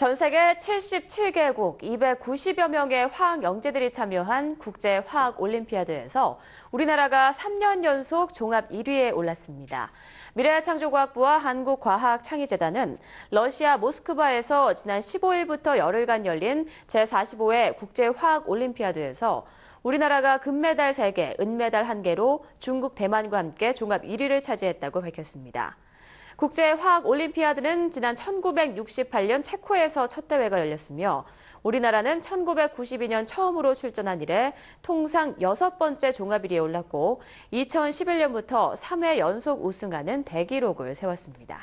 전 세계 77개국 290여 명의 화학 영재들이 참여한 국제 화학 올림피아드에서 우리나라가 3년 연속 종합 1위에 올랐습니다. 미래창조과학부와 한국과학창의재단은 러시아 모스크바에서 지난 15일부터 열흘간 열린 제45회 국제 화학 올림피아드에서 우리나라가 금메달 3개, 은메달 1개로 중국, 대만과 함께 종합 1위를 차지했다고 밝혔습니다. 국제화학올림피아드는 지난 1968년 체코에서 첫 대회가 열렸으며 우리나라는 1992년 처음으로 출전한 이래 통상 여섯 번째 종합 1위에 올랐고 2011년부터 3회 연속 우승하는 대기록을 세웠습니다.